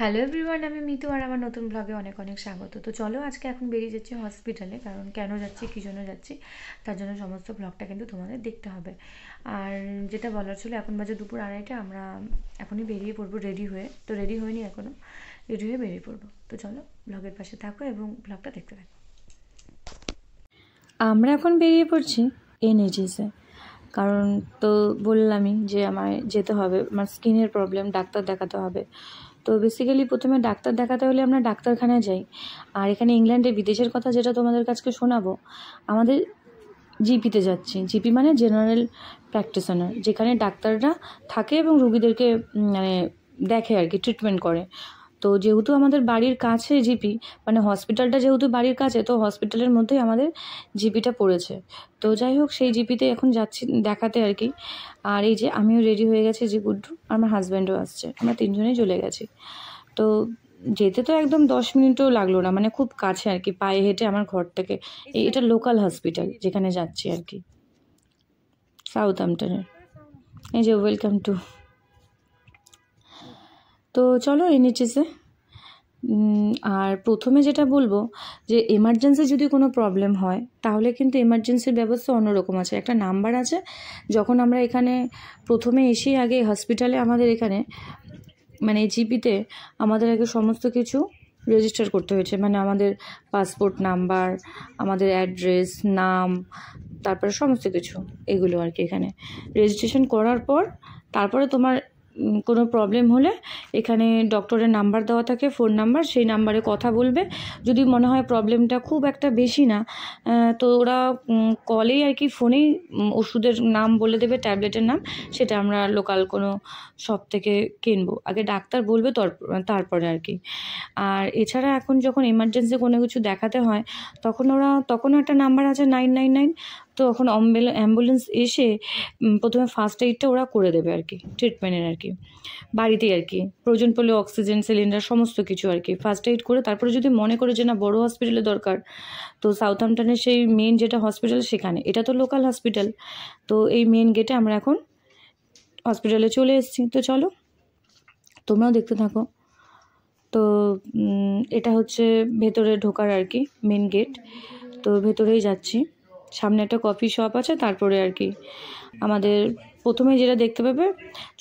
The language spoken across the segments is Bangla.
হ্যালো এভরিওয়ান আমি মিতু আর আমার নতুন ব্লগে অনেক অনেক স্বাগত তো চলো আজকে এখন বেরিয়ে যাচ্ছি হসপিটালে কারণ কেন যাচ্ছি কী জন্য যাচ্ছি তার জন্য সমস্ত ব্লগটা কিন্তু তোমাদের দেখতে হবে আর যেটা বলার ছিল এখন বাজে দুপুর আড়াইটা আমরা এখনই বেরিয়ে পড়বো রেডি হয়ে তো রেডি হয়নি এখনও রেডি হয়ে বেরিয়ে পড়বো তো চলো ব্লগের পাশে থাকো এবং ব্লগটা দেখতে থাকো আমরা এখন বেরিয়ে পড়ছি এনএজিসে কারণ তো বললামই যে আমার যেতে হবে আমার স্কিনের প্রবলেম ডাক্তার দেখাতে হবে তো বেসিক্যালি প্রথমে ডাক্তার দেখাতে হলে আমরা ডাক্তারখানায় যাই আর এখানে ইংল্যান্ডে বিদেশের কথা যেটা তোমাদের কাছকে শোনাবো আমাদের জিপিতে যাচ্ছি জিপি মানে জেনারেল প্র্যাকটিশনার যেখানে ডাক্তাররা থাকে এবং রুগীদেরকে মানে দেখে আর কি ট্রিটমেন্ট করে তো যেহেতু আমাদের বাড়ির কাছে জিপি মানে হসপিটালটা যেহেতু বাড়ির কাছে তো হসপিটালের মধ্যেই আমাদের জিপিটা পড়েছে তো যাই হোক সেই জিপিতে এখন যাচ্ছি দেখাতে আর কি আর এই যে আমিও রেডি হয়ে গেছি যে গুড্ডু আমার হাজব্যান্ডও আসছে আমরা তিনজনেই চলে গেছি তো যেতে তো একদম দশ মিনিটও লাগলো না মানে খুব কাছে আর কি পায়ে হেঁটে আমার ঘর থেকে এটা লোকাল হসপিটাল যেখানে যাচ্ছি আর কি সাউথ আমটনের এই যে ওয়েলকাম টু তো চলো এনএচএসে আর প্রথমে যেটা বলবো যে এমার্জেন্সি যদি কোনো প্রবলেম হয় তাহলে কিন্তু এমার্জেন্সির ব্যবস্থা অন্যরকম আছে একটা নাম্বার আছে যখন আমরা এখানে প্রথমে এসে আগে হসপিটালে আমাদের এখানে মানে জিপিতে আমাদের আগে সমস্ত কিছু রেজিস্টার করতে হয়েছে মানে আমাদের পাসপোর্ট নাম্বার আমাদের অ্যাড্রেস নাম তারপরে সমস্ত কিছু এগুলো আর কি এখানে রেজিস্ট্রেশন করার পর তারপরে তোমার কোনো প্রবলেম হলে এখানে ডক্টরের নাম্বার দেওয়া থাকে ফোন নাম্বার সেই নাম্বারে কথা বলবে যদি মনে হয় প্রবলেমটা খুব একটা বেশি না তো ওরা কলেই আর কি ফোনেই ওষুধের নাম বলে দেবে ট্যাবলেটের নাম সেটা আমরা লোকাল কোনো শপ থেকে কিনবো আগে ডাক্তার বলবে তারপরে আর কি আর এছাড়া এখন যখন এমার্জেন্সি কোনো কিছু দেখাতে হয় তখন ওরা তখনও একটা নাম্বার আছে নাইন নাইন নাইন তো এখন অ্যাম্বুলেন্স এসে প্রথমে ফার্স্ট এইডটা ওরা করে দেবে আর কি ট্রিটমেন্টের আর কি বাড়িতেই আর কি প্রয়োজন পড়লে অক্সিজেন সিলিন্ডার সমস্ত কিছু আর কি ফার্স্ট এইড করে তারপরে যদি মনে করে যে না বড় হসপিটালে দরকার তো সাউথহ্যাম্পটনের সেই মেন যেটা হসপিটাল সেখানে এটা তো লোকাল হসপিটাল তো এই মেন গেটে আমরা এখন হসপিটালে চলে এসেছি তো চলো তোমরাও দেখতে থাকো তো এটা হচ্ছে ভেতরে ঢোকার আর কি মেন গেট তো ভেতরেই যাচ্ছি সামনে একটা কফি শপ আছে তারপরে আর কি আমাদের প্রথমে যেটা দেখতে পাবে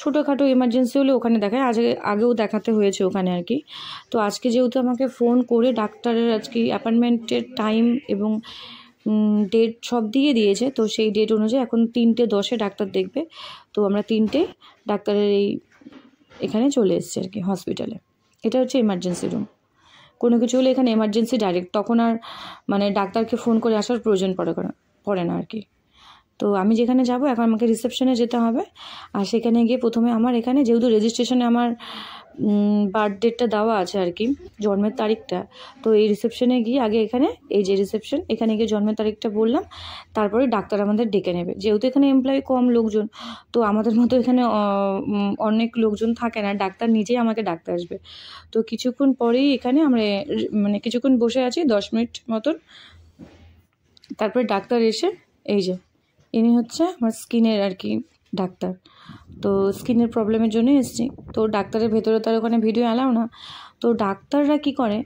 ছোটোখাটো এমার্জেন্সি হলে ওখানে দেখায় আজকে আগেও দেখাতে হয়েছে ওখানে আর কি তো আজকে যেহেতু আমাকে ফোন করে ডাক্তারের আজকে অ্যাপয়েন্টমেন্টের টাইম এবং ডেট সব দিয়ে দিয়েছে তো সেই ডেট অনুযায়ী এখন তিনটে দশে ডাক্তার দেখবে তো আমরা তিনটে ডাক্তারের এই এখানে চলে এসেছি আর কি হসপিটালে এটা হচ্ছে এমার্জেন্সি রুম কোনো কিছু হলে এখানে এমার্জেন্সি ডাইরেক্ট তখন আর মানে ডাক্তারকে ফোন করে আসার প্রয়োজন পড়ে পড়ে না আর কি তো আমি যেখানে যাব এখন আমাকে রিসেপশনে যেতে হবে আর সেখানে গিয়ে প্রথমে আমার এখানে যেহেতু রেজিস্ট্রেশনে আমার বার্থ দেওয়া আছে আর কি জন্মের তারিখটা তো এই রিসেপশনে গিয়ে আগে এখানে এই যে রিসেপশন এখানে গিয়ে জন্মের তারিখটা বললাম তারপরে ডাক্তার আমাদের ডেকে নেবে যেহেতু এখানে এমপ্লয়ি কম লোকজন তো আমাদের মতো এখানে অনেক লোকজন থাকে না ডাক্তার নিজেই আমাকে ডাকতে আসবে তো কিছুক্ষণ পরেই এখানে আমরা মানে কিছুক্ষণ বসে আছি দশ মিনিট মতন তারপরে ডাক্তার এসে এই যে ইনি হচ্ছে আমার স্কিনের আর কি ডাক্তার তো স্কিনের প্রবলেমের জন্য এসছি তো ডাক্তারের ভেতরে তার ওখানে ভিডিও এলাও না তো ডাক্তাররা কি করে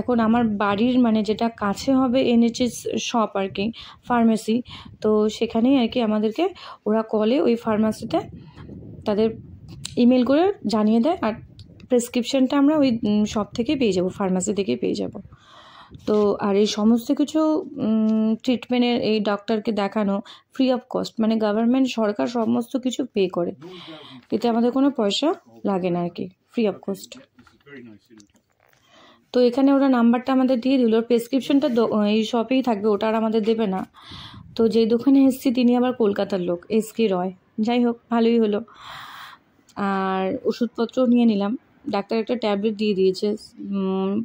এখন আমার বাড়ির মানে যেটা কাছে হবে এনএচএস শপ আর কি ফার্মেসি তো সেখানেই আর কি আমাদেরকে ওরা কলে ওই ফার্মাসিতে তাদের ইমেল করে জানিয়ে দেয় আর প্রেসক্রিপশানটা আমরা ওই শপ থেকে পেয়ে যাব ফার্মাসি থেকে পেয়ে যাব তো আর এই সমস্ত কিছু ট্রিটমেন্টের এই ডাক্তারকে দেখানো ফ্রি অফ কস্ট মানে গভর্নমেন্ট সরকার সমস্ত কিছু পে করে এতে আমাদের কোনো পয়সা লাগে না আর কি ফ্রি অফ কস্ট তো এখানে ওরা নাম্বারটা আমাদের দিয়ে দিল প্রেসক্রিপশনটা এই শপেই থাকবে ওটা আর আমাদের দেবে না তো যেই দোকানে এসছি তিনি আবার কলকাতার লোক এস কে রয় যাই হোক ভালোই হলো আর ওষুধপত্র নিয়ে নিলাম ডাক্তার একটা ট্যাবলেট দিয়ে দিয়েছে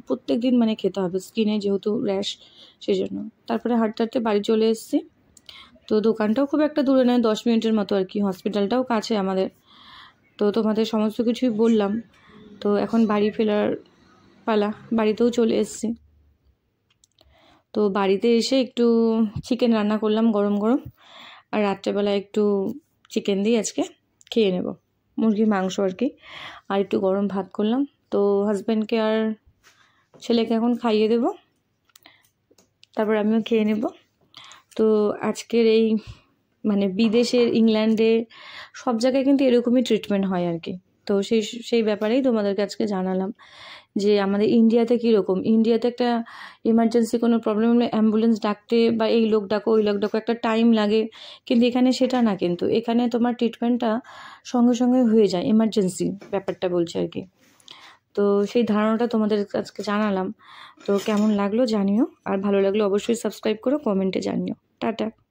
প্রত্যেক দিন মানে খেতে হবে স্কিনে যেহেতু র্যাশ সেই জন্য তারপরে হাঁটতে হাঁটতে বাড়ি চলে এসেছি তো দোকানটাও খুব একটা দূরে নেয় দশ মিনিটের মতো আর কি হসপিটালটাও কাছে আমাদের তো তোমাদের সমস্ত কিছুই বললাম তো এখন বাড়ি ফেলার পালা বাড়িতেও চলে এসেছি তো বাড়িতে এসে একটু চিকেন রান্না করলাম গরম গরম আর রাত্রেবেলা একটু চিকেন দিয়ে আজকে খেয়ে নেবো মুরগির মাংস আর কি আর একটু গরম ভাত করলাম তো হাজব্যান্ডকে আর ছেলেকে এখন খাইয়ে দেব তারপর আমিও খেয়ে নেব তো আজকের এই মানে বিদেশের ইংল্যান্ডে সব জায়গায় কিন্তু এরকমই ট্রিটমেন্ট হয় আর কি তো সেই সেই ব্যাপারেই তোমাদেরকে আজকে জানালাম যে আমাদের ইন্ডিয়াতে কীরকম ইন্ডিয়াতে একটা ইমার্জেন্সি কোনো প্রবলেম হলে অ্যাম্বুলেন্স ডাকতে বা এই লোক ডাকো ওই লোক ডাকো একটা টাইম লাগে কিন্তু এখানে সেটা না কিন্তু এখানে তোমার ট্রিটমেন্টটা সঙ্গে সঙ্গে হয়ে যায় ইমার্জেন্সি ব্যাপারটা বলছে আর কি তো সেই ধারণাটা তোমাদের আজকে জানালাম তো কেমন লাগলো জানিও আর ভালো লাগলো অবশ্যই সাবস্ক্রাইব করো কমেন্টে জানিও টাটা